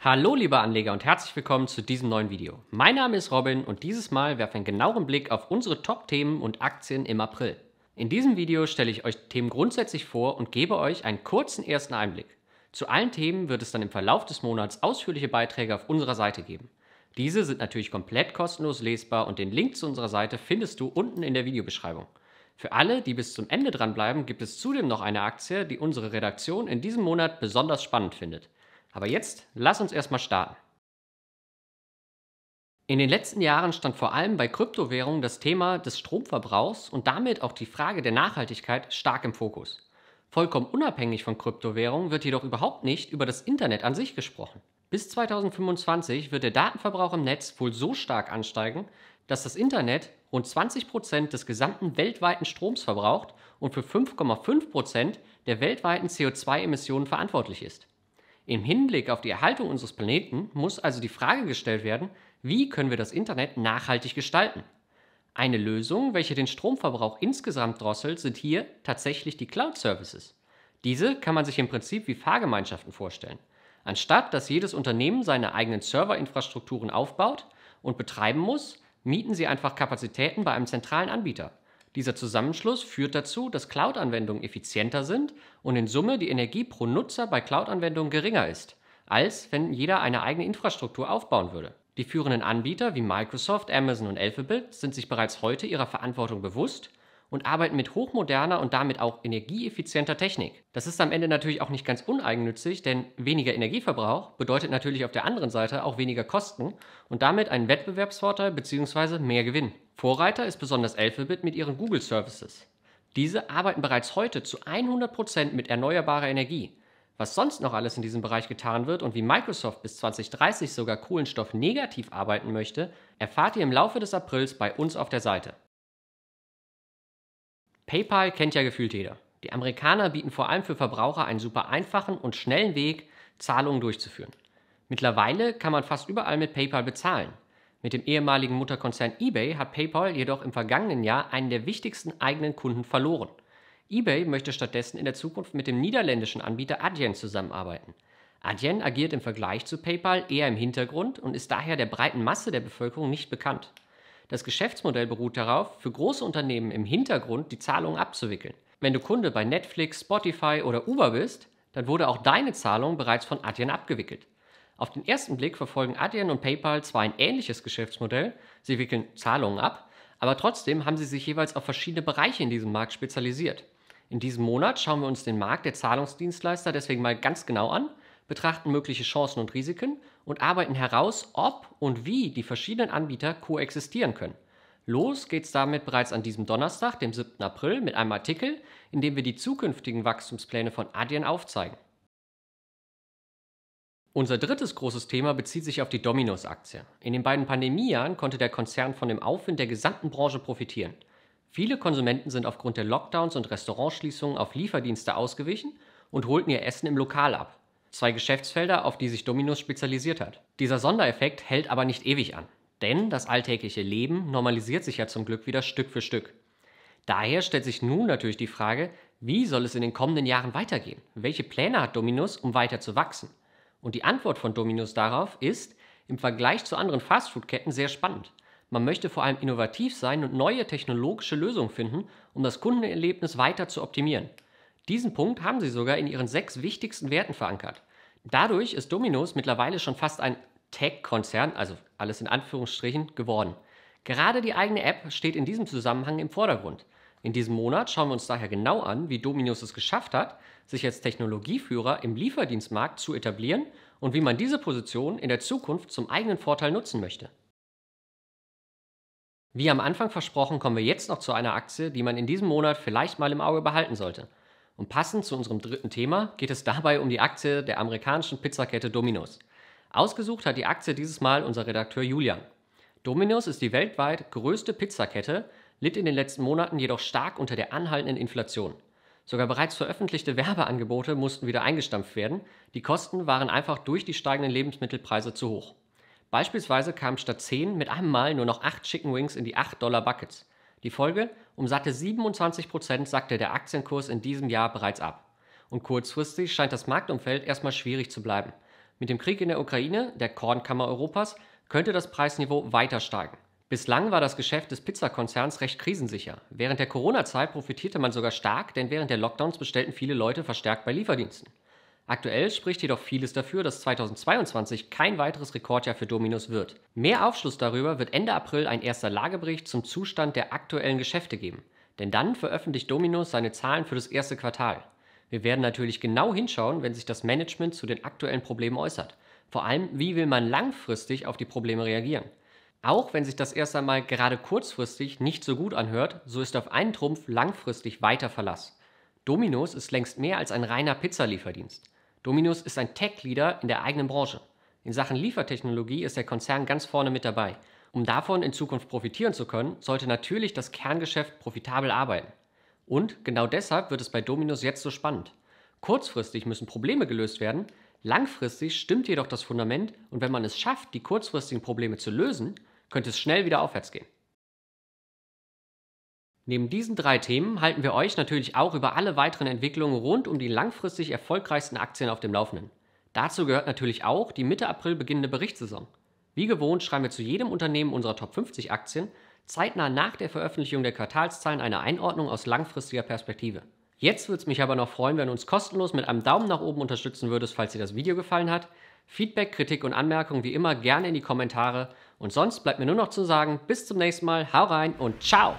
Hallo liebe Anleger und herzlich willkommen zu diesem neuen Video. Mein Name ist Robin und dieses Mal werfen wir einen genaueren Blick auf unsere Top-Themen und Aktien im April. In diesem Video stelle ich euch Themen grundsätzlich vor und gebe euch einen kurzen ersten Einblick. Zu allen Themen wird es dann im Verlauf des Monats ausführliche Beiträge auf unserer Seite geben. Diese sind natürlich komplett kostenlos lesbar und den Link zu unserer Seite findest du unten in der Videobeschreibung. Für alle, die bis zum Ende dranbleiben, gibt es zudem noch eine Aktie, die unsere Redaktion in diesem Monat besonders spannend findet. Aber jetzt lass uns erstmal starten. In den letzten Jahren stand vor allem bei Kryptowährungen das Thema des Stromverbrauchs und damit auch die Frage der Nachhaltigkeit stark im Fokus. Vollkommen unabhängig von Kryptowährungen wird jedoch überhaupt nicht über das Internet an sich gesprochen. Bis 2025 wird der Datenverbrauch im Netz wohl so stark ansteigen, dass das Internet rund 20% Prozent des gesamten weltweiten Stroms verbraucht und für 5,5% Prozent der weltweiten CO2-Emissionen verantwortlich ist. Im Hinblick auf die Erhaltung unseres Planeten muss also die Frage gestellt werden, wie können wir das Internet nachhaltig gestalten? Eine Lösung, welche den Stromverbrauch insgesamt drosselt, sind hier tatsächlich die Cloud-Services. Diese kann man sich im Prinzip wie Fahrgemeinschaften vorstellen. Anstatt dass jedes Unternehmen seine eigenen Serverinfrastrukturen aufbaut und betreiben muss, mieten sie einfach Kapazitäten bei einem zentralen Anbieter. Dieser Zusammenschluss führt dazu, dass Cloud-Anwendungen effizienter sind und in Summe die Energie pro Nutzer bei Cloud-Anwendungen geringer ist, als wenn jeder eine eigene Infrastruktur aufbauen würde. Die führenden Anbieter wie Microsoft, Amazon und Alphabet sind sich bereits heute ihrer Verantwortung bewusst und arbeiten mit hochmoderner und damit auch energieeffizienter Technik. Das ist am Ende natürlich auch nicht ganz uneigennützig, denn weniger Energieverbrauch bedeutet natürlich auf der anderen Seite auch weniger Kosten und damit einen Wettbewerbsvorteil bzw. mehr Gewinn. Vorreiter ist besonders Alphabet mit ihren Google Services. Diese arbeiten bereits heute zu 100% Prozent mit erneuerbarer Energie. Was sonst noch alles in diesem Bereich getan wird und wie Microsoft bis 2030 sogar Kohlenstoff negativ arbeiten möchte, erfahrt ihr im Laufe des Aprils bei uns auf der Seite. PayPal kennt ja gefühlt jeder. Die Amerikaner bieten vor allem für Verbraucher einen super einfachen und schnellen Weg, Zahlungen durchzuführen. Mittlerweile kann man fast überall mit PayPal bezahlen. Mit dem ehemaligen Mutterkonzern eBay hat PayPal jedoch im vergangenen Jahr einen der wichtigsten eigenen Kunden verloren. eBay möchte stattdessen in der Zukunft mit dem niederländischen Anbieter Adyen zusammenarbeiten. Adyen agiert im Vergleich zu PayPal eher im Hintergrund und ist daher der breiten Masse der Bevölkerung nicht bekannt. Das Geschäftsmodell beruht darauf, für große Unternehmen im Hintergrund die Zahlungen abzuwickeln. Wenn du Kunde bei Netflix, Spotify oder Uber bist, dann wurde auch deine Zahlung bereits von Adyen abgewickelt. Auf den ersten Blick verfolgen Adyen und PayPal zwar ein ähnliches Geschäftsmodell, sie wickeln Zahlungen ab, aber trotzdem haben sie sich jeweils auf verschiedene Bereiche in diesem Markt spezialisiert. In diesem Monat schauen wir uns den Markt der Zahlungsdienstleister deswegen mal ganz genau an, betrachten mögliche Chancen und Risiken und arbeiten heraus, ob und wie die verschiedenen Anbieter koexistieren können. Los geht's damit bereits an diesem Donnerstag, dem 7. April, mit einem Artikel, in dem wir die zukünftigen Wachstumspläne von Adyen aufzeigen. Unser drittes großes Thema bezieht sich auf die Dominos-Aktie. In den beiden Pandemiejahren konnte der Konzern von dem Aufwind der gesamten Branche profitieren. Viele Konsumenten sind aufgrund der Lockdowns und Restaurantschließungen auf Lieferdienste ausgewichen und holten ihr Essen im Lokal ab. Zwei Geschäftsfelder, auf die sich Dominos spezialisiert hat. Dieser Sondereffekt hält aber nicht ewig an, denn das alltägliche Leben normalisiert sich ja zum Glück wieder Stück für Stück. Daher stellt sich nun natürlich die Frage, wie soll es in den kommenden Jahren weitergehen? Welche Pläne hat Dominus, um weiter zu wachsen? Und die Antwort von Domino's darauf ist im Vergleich zu anderen Fastfood-Ketten sehr spannend. Man möchte vor allem innovativ sein und neue technologische Lösungen finden, um das Kundenerlebnis weiter zu optimieren. Diesen Punkt haben sie sogar in ihren sechs wichtigsten Werten verankert. Dadurch ist Domino's mittlerweile schon fast ein Tech-Konzern, also alles in Anführungsstrichen, geworden. Gerade die eigene App steht in diesem Zusammenhang im Vordergrund. In diesem Monat schauen wir uns daher genau an, wie Dominus es geschafft hat, sich als Technologieführer im Lieferdienstmarkt zu etablieren und wie man diese Position in der Zukunft zum eigenen Vorteil nutzen möchte. Wie am Anfang versprochen, kommen wir jetzt noch zu einer Aktie, die man in diesem Monat vielleicht mal im Auge behalten sollte. Und passend zu unserem dritten Thema geht es dabei um die Aktie der amerikanischen Pizzakette Domino's. Ausgesucht hat die Aktie dieses Mal unser Redakteur Julian. Domino's ist die weltweit größte Pizzakette litt in den letzten Monaten jedoch stark unter der anhaltenden Inflation. Sogar bereits veröffentlichte Werbeangebote mussten wieder eingestampft werden, die Kosten waren einfach durch die steigenden Lebensmittelpreise zu hoch. Beispielsweise kamen statt 10 mit einem Mal nur noch 8 Chicken Wings in die 8 Dollar Buckets. Die Folge, um satte 27 sackte der Aktienkurs in diesem Jahr bereits ab. Und kurzfristig scheint das Marktumfeld erstmal schwierig zu bleiben. Mit dem Krieg in der Ukraine, der Kornkammer Europas, könnte das Preisniveau weiter steigen. Bislang war das Geschäft des Pizzakonzerns recht krisensicher. Während der Corona-Zeit profitierte man sogar stark, denn während der Lockdowns bestellten viele Leute verstärkt bei Lieferdiensten. Aktuell spricht jedoch vieles dafür, dass 2022 kein weiteres Rekordjahr für Dominos wird. Mehr Aufschluss darüber wird Ende April ein erster Lagebericht zum Zustand der aktuellen Geschäfte geben. Denn dann veröffentlicht Dominos seine Zahlen für das erste Quartal. Wir werden natürlich genau hinschauen, wenn sich das Management zu den aktuellen Problemen äußert. Vor allem, wie will man langfristig auf die Probleme reagieren? Auch wenn sich das erst einmal gerade kurzfristig nicht so gut anhört, so ist auf einen Trumpf langfristig weiter Verlass. Domino's ist längst mehr als ein reiner Pizzalieferdienst. Domino's ist ein Tech-Leader in der eigenen Branche. In Sachen Liefertechnologie ist der Konzern ganz vorne mit dabei. Um davon in Zukunft profitieren zu können, sollte natürlich das Kerngeschäft profitabel arbeiten. Und genau deshalb wird es bei Domino's jetzt so spannend. Kurzfristig müssen Probleme gelöst werden, langfristig stimmt jedoch das Fundament und wenn man es schafft, die kurzfristigen Probleme zu lösen, könnte es schnell wieder aufwärts gehen. Neben diesen drei Themen halten wir euch natürlich auch über alle weiteren Entwicklungen rund um die langfristig erfolgreichsten Aktien auf dem Laufenden. Dazu gehört natürlich auch die Mitte April beginnende Berichtssaison. Wie gewohnt schreiben wir zu jedem Unternehmen unserer Top 50 Aktien zeitnah nach der Veröffentlichung der Quartalszahlen eine Einordnung aus langfristiger Perspektive. Jetzt würde es mich aber noch freuen, wenn du uns kostenlos mit einem Daumen nach oben unterstützen würdest, falls dir das Video gefallen hat. Feedback, Kritik und Anmerkungen wie immer gerne in die Kommentare und sonst bleibt mir nur noch zu sagen, bis zum nächsten Mal, hau rein und ciao!